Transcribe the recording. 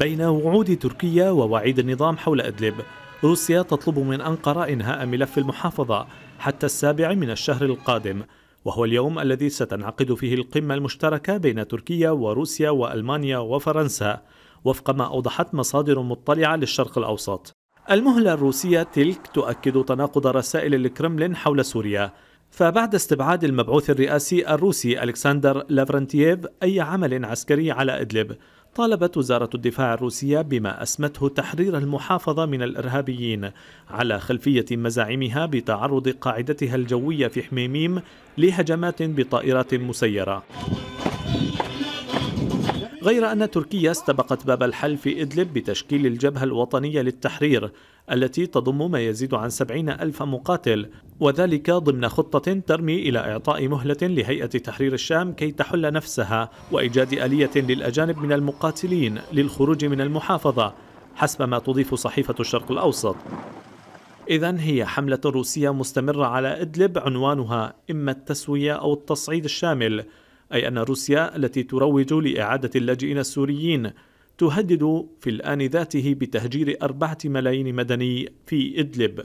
بين وعود تركيا ووعيد النظام حول إدلب روسيا تطلب من أنقرة إنهاء ملف المحافظة حتى السابع من الشهر القادم وهو اليوم الذي ستنعقد فيه القمة المشتركة بين تركيا وروسيا وألمانيا وفرنسا وفق ما أوضحت مصادر مطلعة للشرق الأوسط المهلة الروسية تلك تؤكد تناقض رسائل الكرملين حول سوريا فبعد استبعاد المبعوث الرئاسي الروسي ألكسندر لافرنتييف أي عمل عسكري على إدلب طالبت وزارة الدفاع الروسية بما أسمته تحرير المحافظة من الإرهابيين على خلفية مزاعمها بتعرض قاعدتها الجوية في حميميم لهجمات بطائرات مسيرة غير أن تركيا استبقت باب الحل في إدلب بتشكيل الجبهة الوطنية للتحرير التي تضم ما يزيد عن سبعين ألف مقاتل وذلك ضمن خطة ترمي إلى إعطاء مهلة لهيئة تحرير الشام كي تحل نفسها وإيجاد آلية للأجانب من المقاتلين للخروج من المحافظة حسب ما تضيف صحيفة الشرق الأوسط إذا هي حملة روسية مستمرة على إدلب عنوانها إما التسوية أو التصعيد الشامل أي أن روسيا التي تروج لإعادة اللاجئين السوريين تهدد في الآن ذاته بتهجير أربعة ملايين مدني في إدلب